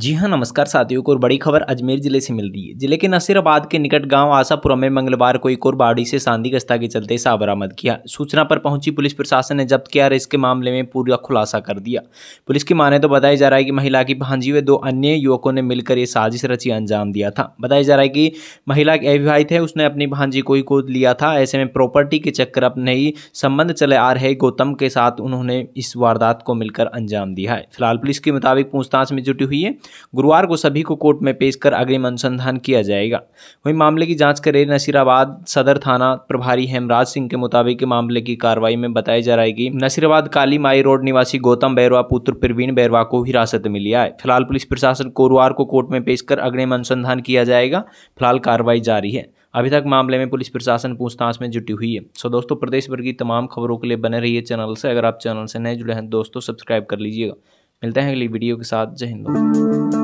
जी हाँ नमस्कार साथियों को और बड़ी खबर अजमेर जिले से मिल रही है जिले के नसीराबाद के निकट गांव आशापुरा में मंगलवार को एक और बाड़ी से सांदी गस्ता के चलते सा बरामद किया सूचना पर पहुंची पुलिस प्रशासन ने जब्त किया और इसके मामले में पूरा खुलासा कर दिया पुलिस की माने तो बताया जा रहा है कि महिला की भांजी हुए दो अन्य युवकों ने मिलकर ये साजिश रची अंजाम दिया था बताया जा रहा है कि महिला के अविवाहित है उसने अपनी भांजी को ही गोद लिया था ऐसे में प्रॉपर्टी के चक्कर अपने ही संबंध चले आ रहे गौतम के साथ उन्होंने इस वारदात को मिलकर अंजाम दिया है फिलहाल पुलिस के मुताबिक पूछताछ में जुटी हुई है गुरुवार को सभी को कोर्ट में पेश कर अग्रिम अनुसंधान किया जाएगा वहीं मामले की जांच कर रहे नसीराबाद सदर थाना प्रभारी हेमराज सिंह के मुताबिक मामले की कार्रवाई में बताई जा रहा है नसीराबाद काली माई रोड निवासी गौतम बैरवा पुत्र प्रवीण बैरवा को हिरासत में लिया है फिलहाल पुलिस प्रशासन गुरुवार को कोर्ट में पेश कर अग्रिम अनुसंधान किया जाएगा फिलहाल कार्रवाई जारी है अभी तक मामले में पुलिस प्रशासन पूछताछ में जुटी हुई है सो दोस्तों प्रदेश भर की तमाम खबरों के लिए बने रहिए चैनल से अगर आप चैनल से नए जुड़े हैं दोस्तों सब्सक्राइब कर लीजिएगा मिलते हैं अगली वीडियो के साथ जय हिंद